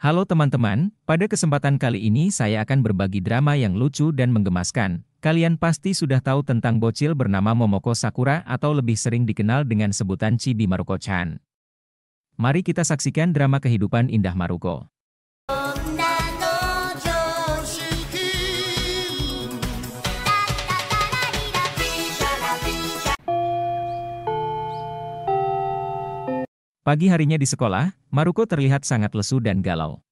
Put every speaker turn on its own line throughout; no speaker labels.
Halo teman-teman, pada kesempatan kali ini saya akan berbagi drama yang lucu dan menggemaskan. Kalian pasti sudah tahu tentang bocil bernama Momoko Sakura atau lebih sering dikenal dengan sebutan Chibi Maruko-chan. Mari kita saksikan drama kehidupan indah Maruko. Pagi harinya di sekolah, Maruko terlihat sangat lesu dan galau.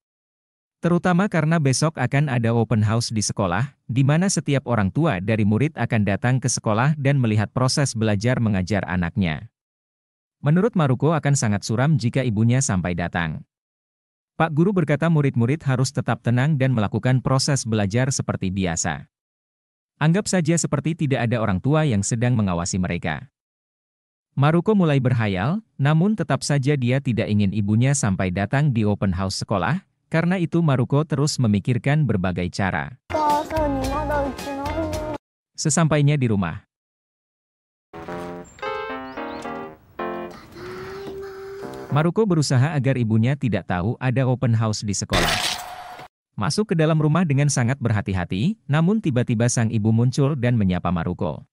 Terutama karena besok akan ada open house di sekolah, di mana setiap orang tua dari murid akan datang ke sekolah dan melihat proses belajar mengajar anaknya. Menurut Maruko akan sangat suram jika ibunya sampai datang. Pak Guru berkata murid-murid harus tetap tenang dan melakukan proses belajar seperti biasa. Anggap saja seperti tidak ada orang tua yang sedang mengawasi mereka. Maruko mulai berhayal, namun tetap saja dia tidak ingin ibunya sampai datang di open house sekolah, karena itu Maruko terus memikirkan berbagai cara. Sesampainya di rumah. Maruko berusaha agar ibunya tidak tahu ada open house di sekolah. Masuk ke dalam rumah dengan sangat berhati-hati, namun tiba-tiba sang ibu muncul dan menyapa Maruko.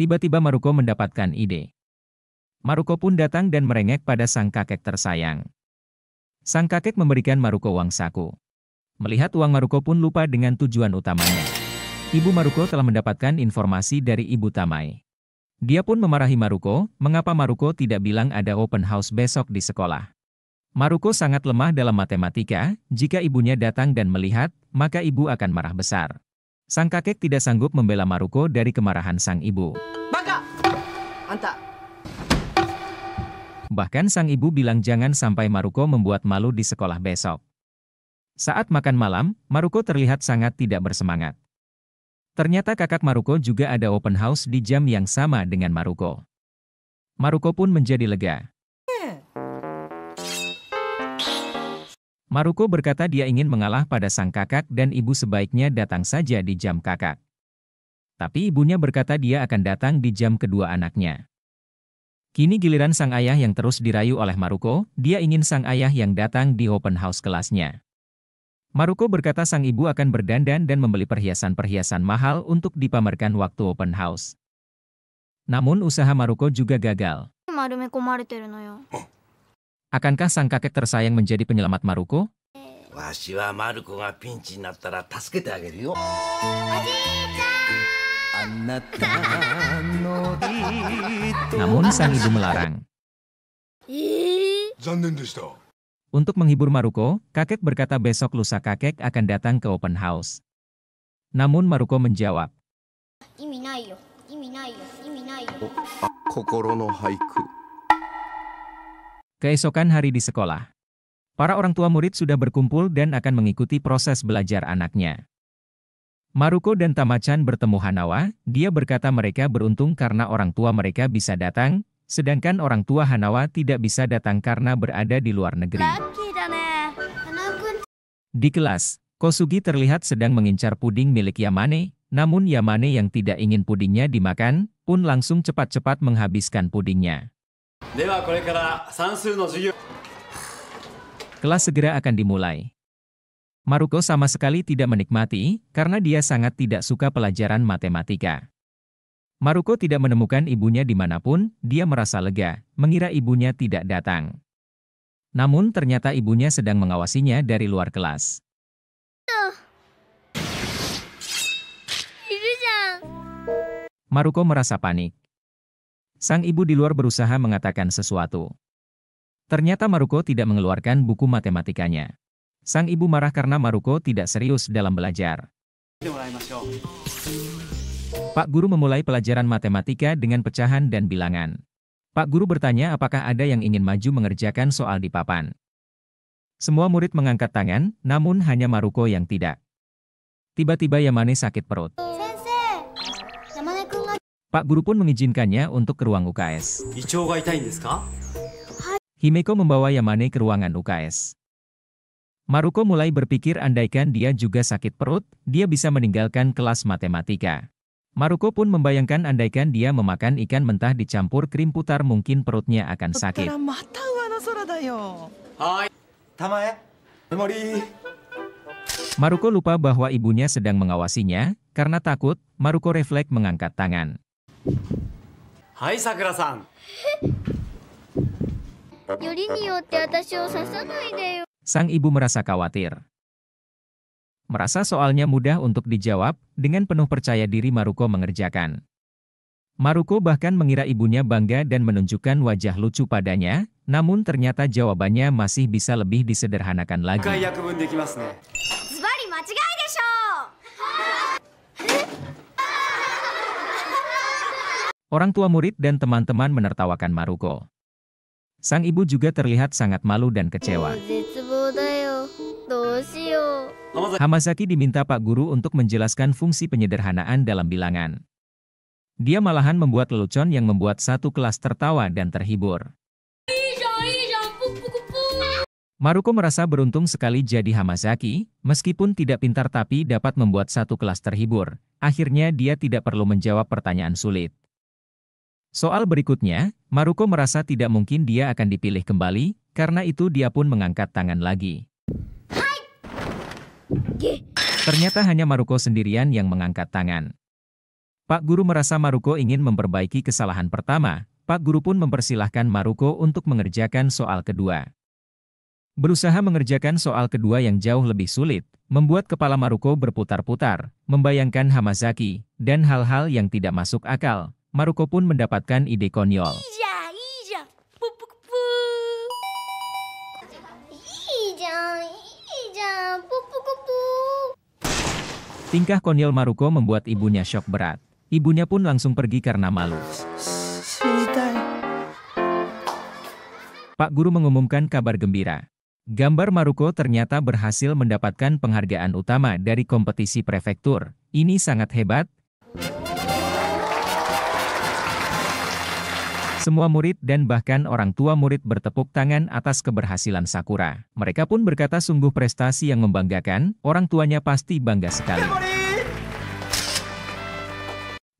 Tiba-tiba Maruko mendapatkan ide. Maruko pun datang dan merengek pada sang kakek tersayang. Sang kakek memberikan Maruko uang saku. Melihat uang Maruko pun lupa dengan tujuan utamanya. Ibu Maruko telah mendapatkan informasi dari Ibu Tamai. Dia pun memarahi Maruko, mengapa Maruko tidak bilang ada open house besok di sekolah. Maruko sangat lemah dalam matematika, jika ibunya datang dan melihat, maka ibu akan marah besar. Sang kakek tidak sanggup membela Maruko dari kemarahan sang ibu. Bangga! mantap. Bahkan sang ibu bilang jangan sampai Maruko membuat malu di sekolah besok. Saat makan malam, Maruko terlihat sangat tidak bersemangat. Ternyata kakak Maruko juga ada open house di jam yang sama dengan Maruko. Maruko pun menjadi lega. Maruko berkata dia ingin mengalah pada sang kakak dan ibu sebaiknya datang saja di jam kakak. Tapi ibunya berkata dia akan datang di jam kedua anaknya. Kini giliran sang ayah yang terus dirayu oleh Maruko, dia ingin sang ayah yang datang di open house kelasnya. Maruko berkata sang ibu akan berdandan dan membeli perhiasan-perhiasan mahal untuk dipamerkan waktu open house. Namun usaha Maruko juga gagal. Akankah sang kakek tersayang menjadi penyelamat Maruko? Wasiwa Maruko ga pinchi nattara tasukete ageru yo. Namun sang ibu melarang. Untuk menghibur Maruko, kakek berkata besok lusa kakek akan datang ke open house. Namun Maruko menjawab. Oh, ah, Keesokan hari di sekolah, para orang tua murid sudah berkumpul dan akan mengikuti proses belajar anaknya. Maruko dan Tamachan bertemu Hanawa, dia berkata mereka beruntung karena orang tua mereka bisa datang, sedangkan orang tua Hanawa tidak bisa datang karena berada di luar negeri. Di kelas, Kosugi terlihat sedang mengincar puding milik Yamane, namun Yamane yang tidak ingin pudingnya dimakan, pun langsung cepat-cepat menghabiskan pudingnya. Kelas segera akan dimulai. Maruko sama sekali tidak menikmati, karena dia sangat tidak suka pelajaran matematika. Maruko tidak menemukan ibunya dimanapun, dia merasa lega, mengira ibunya tidak datang. Namun ternyata ibunya sedang mengawasinya dari luar kelas. Maruko merasa panik. Sang ibu di luar berusaha mengatakan sesuatu. Ternyata Maruko tidak mengeluarkan buku matematikanya. Sang ibu marah karena Maruko tidak serius dalam belajar. Pak guru memulai pelajaran matematika dengan pecahan dan bilangan. Pak guru bertanya apakah ada yang ingin maju mengerjakan soal di papan. Semua murid mengangkat tangan, namun hanya Maruko yang tidak. Tiba-tiba Yamane sakit perut. Pak guru pun mengizinkannya untuk ke ruang UKS. Himeko membawa Yamane ke ruangan UKS. Maruko mulai berpikir andaikan dia juga sakit perut, dia bisa meninggalkan kelas matematika. Maruko pun membayangkan andaikan dia memakan ikan mentah dicampur krim putar mungkin perutnya akan sakit. Maruko lupa bahwa ibunya sedang mengawasinya, karena takut, Maruko refleks mengangkat tangan. Hai Sakura-san. Sang ibu merasa khawatir. Merasa soalnya mudah untuk dijawab, dengan penuh percaya diri Maruko mengerjakan. Maruko bahkan mengira ibunya bangga dan menunjukkan wajah lucu padanya, namun ternyata jawabannya masih bisa lebih disederhanakan lagi. Gitu Orang tua murid dan teman-teman menertawakan Maruko. Sang ibu juga terlihat sangat malu dan kecewa. Hamasaki diminta Pak Guru untuk menjelaskan fungsi penyederhanaan dalam bilangan. Dia malahan membuat lelucon yang membuat satu kelas tertawa dan terhibur. Maruko merasa beruntung sekali jadi Hamasaki, meskipun tidak pintar tapi dapat membuat satu kelas terhibur. Akhirnya dia tidak perlu menjawab pertanyaan sulit. Soal berikutnya, Maruko merasa tidak mungkin dia akan dipilih kembali, karena itu dia pun mengangkat tangan lagi lagi. Ternyata hanya Maruko sendirian yang mengangkat tangan. Pak Guru merasa Maruko ingin memperbaiki kesalahan pertama, Pak Guru pun mempersilahkan Maruko untuk mengerjakan soal kedua. Berusaha mengerjakan soal kedua yang jauh lebih sulit, membuat kepala Maruko berputar-putar, membayangkan Hamazaki, dan hal-hal yang tidak masuk akal. Maruko pun mendapatkan ide konyol. Tingkah konyol Maruko membuat ibunya shock berat. Ibunya pun langsung pergi karena malu. Pak Guru mengumumkan kabar gembira. Gambar Maruko ternyata berhasil mendapatkan penghargaan utama dari kompetisi prefektur. Ini sangat hebat, Semua murid dan bahkan orang tua murid bertepuk tangan atas keberhasilan Sakura. Mereka pun berkata sungguh prestasi yang membanggakan, orang tuanya pasti bangga sekali.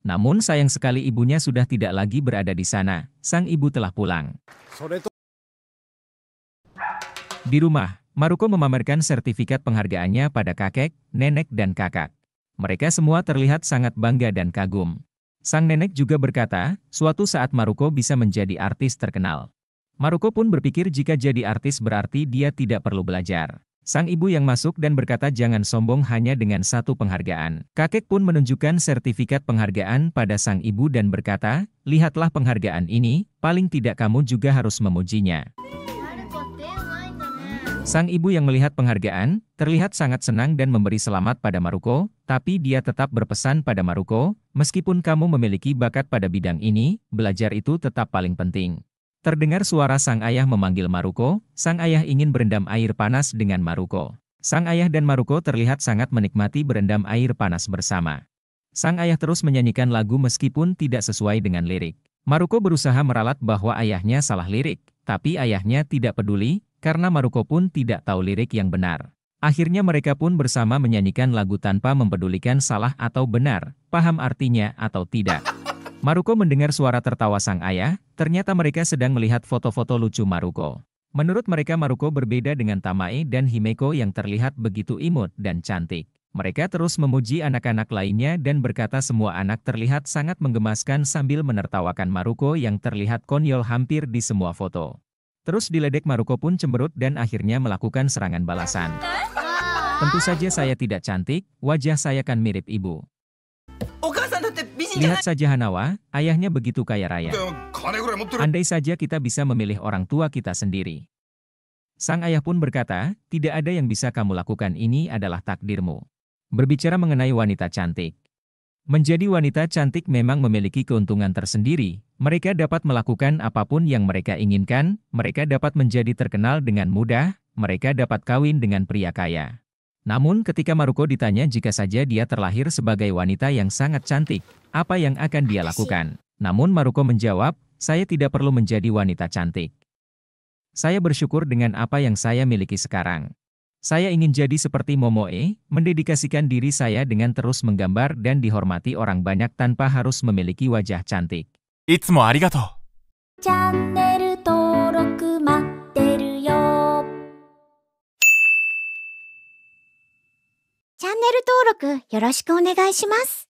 Namun sayang sekali ibunya sudah tidak lagi berada di sana, sang ibu telah pulang. Di rumah, Maruko memamerkan sertifikat penghargaannya pada kakek, nenek dan kakak. Mereka semua terlihat sangat bangga dan kagum. Sang nenek juga berkata, suatu saat Maruko bisa menjadi artis terkenal. Maruko pun berpikir jika jadi artis berarti dia tidak perlu belajar. Sang ibu yang masuk dan berkata jangan sombong hanya dengan satu penghargaan. Kakek pun menunjukkan sertifikat penghargaan pada sang ibu dan berkata, lihatlah penghargaan ini, paling tidak kamu juga harus memujinya. Sang ibu yang melihat penghargaan, terlihat sangat senang dan memberi selamat pada Maruko, tapi dia tetap berpesan pada Maruko, meskipun kamu memiliki bakat pada bidang ini, belajar itu tetap paling penting. Terdengar suara sang ayah memanggil Maruko, sang ayah ingin berendam air panas dengan Maruko. Sang ayah dan Maruko terlihat sangat menikmati berendam air panas bersama. Sang ayah terus menyanyikan lagu meskipun tidak sesuai dengan lirik. Maruko berusaha meralat bahwa ayahnya salah lirik, tapi ayahnya tidak peduli, karena Maruko pun tidak tahu lirik yang benar. Akhirnya mereka pun bersama menyanyikan lagu tanpa mempedulikan salah atau benar, paham artinya atau tidak. Maruko mendengar suara tertawa sang ayah, ternyata mereka sedang melihat foto-foto lucu Maruko. Menurut mereka Maruko berbeda dengan Tamae dan Himeko yang terlihat begitu imut dan cantik. Mereka terus memuji anak-anak lainnya dan berkata semua anak terlihat sangat menggemaskan sambil menertawakan Maruko yang terlihat konyol hampir di semua foto. Terus diledek Maruko pun cemberut dan akhirnya melakukan serangan balasan. Tentu saja saya tidak cantik, wajah saya kan mirip ibu. Lihat saja Hanawa, ayahnya begitu kaya raya. Andai saja kita bisa memilih orang tua kita sendiri. Sang ayah pun berkata, tidak ada yang bisa kamu lakukan ini adalah takdirmu. Berbicara mengenai wanita cantik, Menjadi wanita cantik memang memiliki keuntungan tersendiri. Mereka dapat melakukan apapun yang mereka inginkan, mereka dapat menjadi terkenal dengan mudah, mereka dapat kawin dengan pria kaya. Namun ketika Maruko ditanya jika saja dia terlahir sebagai wanita yang sangat cantik, apa yang akan dia lakukan? Namun Maruko menjawab, saya tidak perlu menjadi wanita cantik. Saya bersyukur dengan apa yang saya miliki sekarang. Saya ingin jadi seperti Momoe, mendedikasikan diri saya dengan terus menggambar dan dihormati orang banyak tanpa harus memiliki wajah cantik. Itsumo arigato. Channel toroku matteru yo. Channel